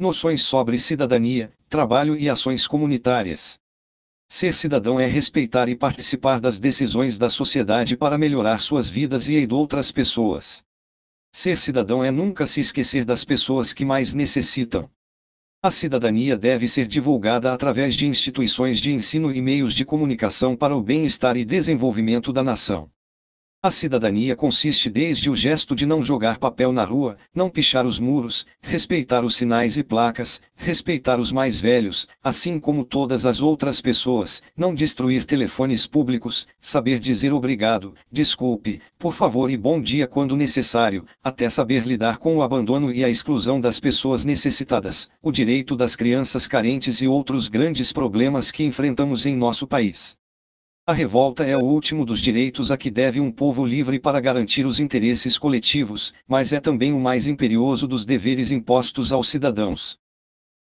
Noções sobre cidadania, trabalho e ações comunitárias. Ser cidadão é respeitar e participar das decisões da sociedade para melhorar suas vidas e de outras pessoas. Ser cidadão é nunca se esquecer das pessoas que mais necessitam. A cidadania deve ser divulgada através de instituições de ensino e meios de comunicação para o bem-estar e desenvolvimento da nação. A cidadania consiste desde o gesto de não jogar papel na rua, não pichar os muros, respeitar os sinais e placas, respeitar os mais velhos, assim como todas as outras pessoas, não destruir telefones públicos, saber dizer obrigado, desculpe, por favor e bom dia quando necessário, até saber lidar com o abandono e a exclusão das pessoas necessitadas, o direito das crianças carentes e outros grandes problemas que enfrentamos em nosso país. A revolta é o último dos direitos a que deve um povo livre para garantir os interesses coletivos, mas é também o mais imperioso dos deveres impostos aos cidadãos.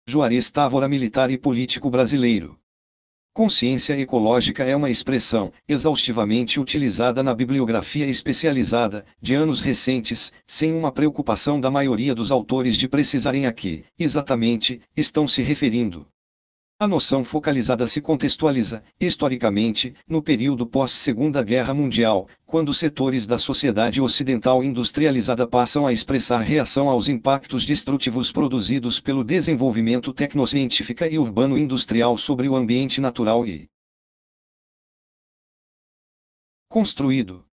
Juarez Távora militar e político brasileiro. Consciência ecológica é uma expressão, exaustivamente utilizada na bibliografia especializada, de anos recentes, sem uma preocupação da maioria dos autores de precisarem a que, exatamente, estão se referindo. A noção focalizada se contextualiza, historicamente, no período pós-Segunda Guerra Mundial, quando setores da sociedade ocidental industrializada passam a expressar reação aos impactos destrutivos produzidos pelo desenvolvimento tecnocientífica e urbano-industrial sobre o ambiente natural e construído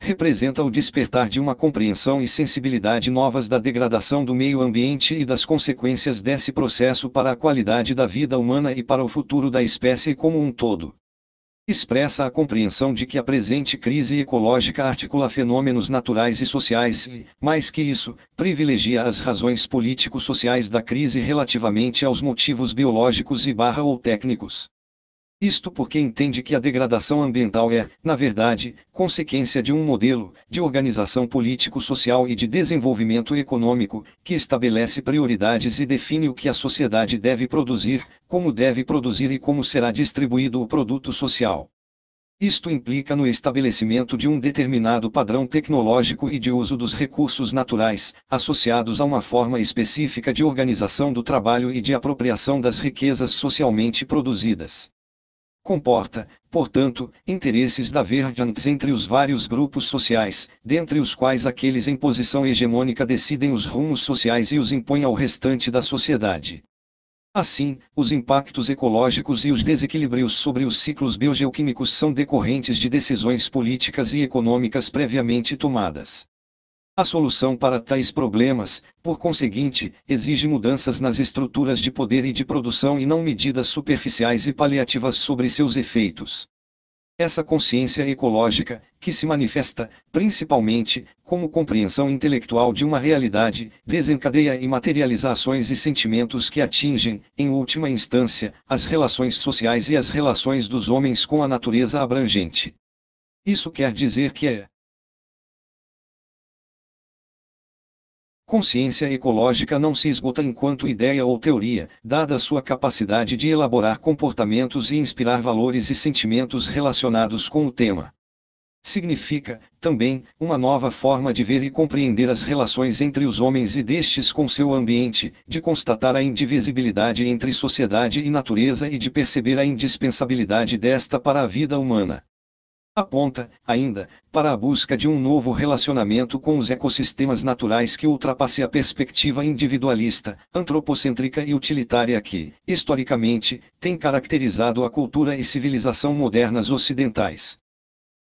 representa o despertar de uma compreensão e sensibilidade novas da degradação do meio ambiente e das consequências desse processo para a qualidade da vida humana e para o futuro da espécie como um todo. Expressa a compreensão de que a presente crise ecológica articula fenômenos naturais e sociais e, mais que isso, privilegia as razões político-sociais da crise relativamente aos motivos biológicos e barra ou técnicos. Isto porque entende que a degradação ambiental é, na verdade, consequência de um modelo de organização político-social e de desenvolvimento econômico que estabelece prioridades e define o que a sociedade deve produzir, como deve produzir e como será distribuído o produto social. Isto implica no estabelecimento de um determinado padrão tecnológico e de uso dos recursos naturais, associados a uma forma específica de organização do trabalho e de apropriação das riquezas socialmente produzidas comporta, portanto, interesses divergentes entre os vários grupos sociais, dentre os quais aqueles em posição hegemônica decidem os rumos sociais e os impõem ao restante da sociedade. Assim, os impactos ecológicos e os desequilíbrios sobre os ciclos biogeoquímicos são decorrentes de decisões políticas e econômicas previamente tomadas. A solução para tais problemas, por conseguinte, exige mudanças nas estruturas de poder e de produção e não medidas superficiais e paliativas sobre seus efeitos. Essa consciência ecológica, que se manifesta, principalmente, como compreensão intelectual de uma realidade, desencadeia e materializa ações e sentimentos que atingem, em última instância, as relações sociais e as relações dos homens com a natureza abrangente. Isso quer dizer que é Consciência ecológica não se esgota enquanto ideia ou teoria, dada sua capacidade de elaborar comportamentos e inspirar valores e sentimentos relacionados com o tema. Significa, também, uma nova forma de ver e compreender as relações entre os homens e destes com seu ambiente, de constatar a indivisibilidade entre sociedade e natureza e de perceber a indispensabilidade desta para a vida humana aponta, ainda, para a busca de um novo relacionamento com os ecossistemas naturais que ultrapasse a perspectiva individualista, antropocêntrica e utilitária que, historicamente, tem caracterizado a cultura e civilização modernas ocidentais.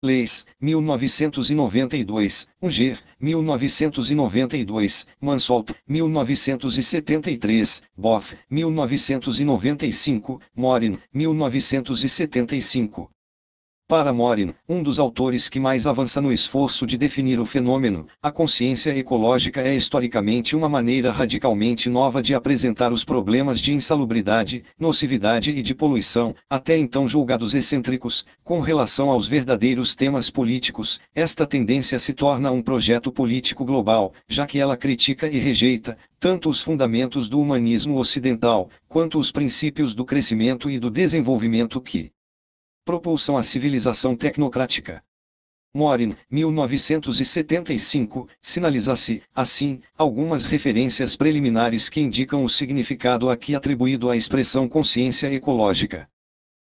Leis, 1992, Unger, 1992, Mansolt, 1973, Boff, 1995, Morin, 1975. Para Morin, um dos autores que mais avança no esforço de definir o fenômeno, a consciência ecológica é historicamente uma maneira radicalmente nova de apresentar os problemas de insalubridade, nocividade e de poluição, até então julgados excêntricos, com relação aos verdadeiros temas políticos. Esta tendência se torna um projeto político global, já que ela critica e rejeita, tanto os fundamentos do humanismo ocidental, quanto os princípios do crescimento e do desenvolvimento que Propulsão à civilização tecnocrática. Morin, 1975, sinaliza-se, assim, algumas referências preliminares que indicam o significado aqui atribuído à expressão consciência ecológica.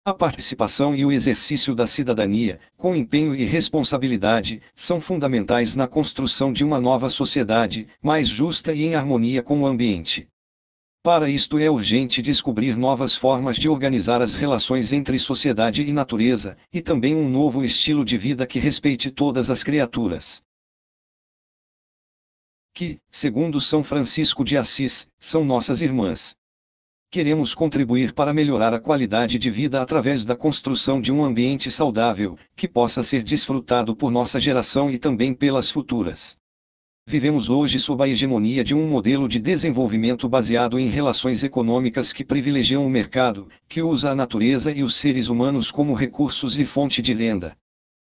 A participação e o exercício da cidadania, com empenho e responsabilidade, são fundamentais na construção de uma nova sociedade, mais justa e em harmonia com o ambiente. Para isto é urgente descobrir novas formas de organizar as relações entre sociedade e natureza, e também um novo estilo de vida que respeite todas as criaturas. Que, segundo São Francisco de Assis, são nossas irmãs. Queremos contribuir para melhorar a qualidade de vida através da construção de um ambiente saudável, que possa ser desfrutado por nossa geração e também pelas futuras. Vivemos hoje sob a hegemonia de um modelo de desenvolvimento baseado em relações econômicas que privilegiam o mercado, que usa a natureza e os seres humanos como recursos e fonte de renda.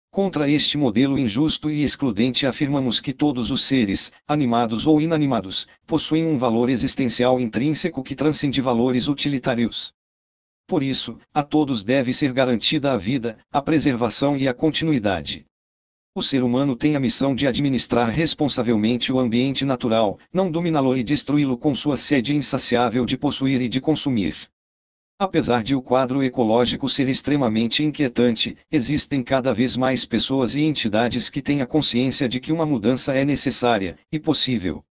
Contra este modelo injusto e excludente, afirmamos que todos os seres, animados ou inanimados, possuem um valor existencial intrínseco que transcende valores utilitários. Por isso, a todos deve ser garantida a vida, a preservação e a continuidade. O ser humano tem a missão de administrar responsavelmente o ambiente natural, não dominá-lo e destruí-lo com sua sede insaciável de possuir e de consumir. Apesar de o quadro ecológico ser extremamente inquietante, existem cada vez mais pessoas e entidades que têm a consciência de que uma mudança é necessária e possível.